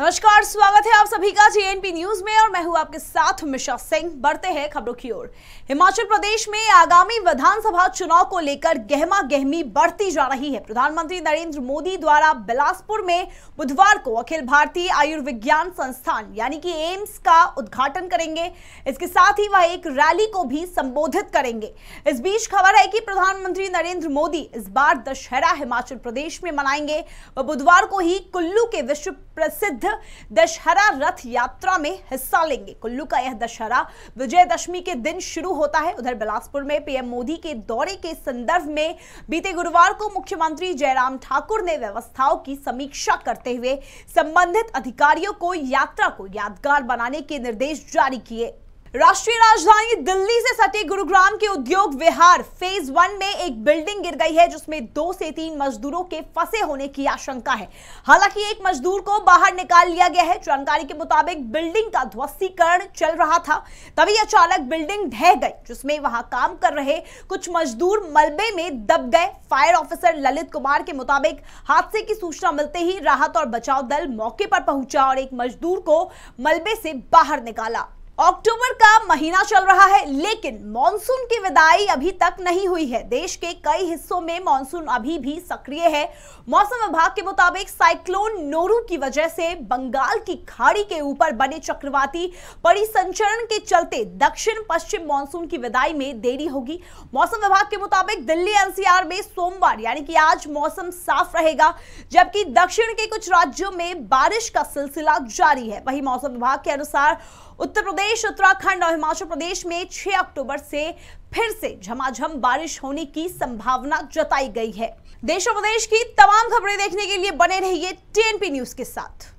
नमस्कार स्वागत है आप सभी का जेएनपी न्यूज में और मैं हूं आपके साथ मिशा सिंह बढ़ते हैं खबरों की ओर हिमाचल प्रदेश में आगामी विधानसभा चुनाव को लेकर गहमा गहमी बढ़ती जा रही है प्रधानमंत्री नरेंद्र मोदी द्वारा बिलासपुर में बुधवार को अखिल भारतीय आयुर्विज्ञान संस्थान यानी कि एम्स का उद्घाटन करेंगे इसके साथ ही वह एक रैली को भी संबोधित करेंगे इस बीच खबर है कि प्रधानमंत्री नरेंद्र मोदी इस बार दशहरा हिमाचल प्रदेश में मनाएंगे बुधवार को ही कुल्लू के विश्व प्रसिद्ध दशहरा रथ यात्रा में हिस्सा लेंगे कुल्लू का यह दशहरा विजयदशमी के दिन शुरू होता है उधर बिलासपुर में पीएम मोदी के दौरे के संदर्भ में बीते गुरुवार को मुख्यमंत्री जयराम ठाकुर ने व्यवस्थाओं की समीक्षा करते हुए संबंधित अधिकारियों को यात्रा को यादगार बनाने के निर्देश जारी किए राष्ट्रीय राजधानी दिल्ली से सटे गुरुग्राम के उद्योग विहार फेज वन में एक बिल्डिंग गिर गई है जिसमें दो से तीन मजदूरों के फंसे होने की आशंका है हालांकि एक मजदूर को बाहर निकाल लिया गया है जानकारी के मुताबिक बिल्डिंग का ध्वस्तीकरण चल रहा था तभी अचानक बिल्डिंग ढह गई जिसमें वहां काम कर रहे कुछ मजदूर मलबे में दब गए फायर ऑफिसर ललित कुमार के मुताबिक हादसे की सूचना मिलते ही राहत और बचाव दल मौके पर पहुंचा और एक मजदूर को मलबे से बाहर निकाला अक्टूबर का महीना चल रहा है लेकिन मॉनसून की विदाई अभी तक नहीं हुई है देश के कई हिस्सों में मॉनसून अभी भी सक्रिय है मौसम विभाग के मुताबिक साइक्लोन नोरू की वजह से बंगाल की खाड़ी के ऊपर बने चक्रवाती परिसंचरण के चलते दक्षिण पश्चिम मॉनसून की विदाई में देरी होगी मौसम विभाग के मुताबिक दिल्ली एनसीआर में सोमवार यानी कि आज मौसम साफ रहेगा जबकि दक्षिण के कुछ राज्यों में बारिश का सिलसिला जारी है वही मौसम विभाग के अनुसार उत्तर प्रदेश प्रदेश उत्तराखंड और हिमाचल प्रदेश में 6 अक्टूबर से फिर से झमाझम बारिश होने की संभावना जताई गई है देश और प्रदेश की तमाम खबरें देखने के लिए बने रहिए टीएनपी न्यूज के साथ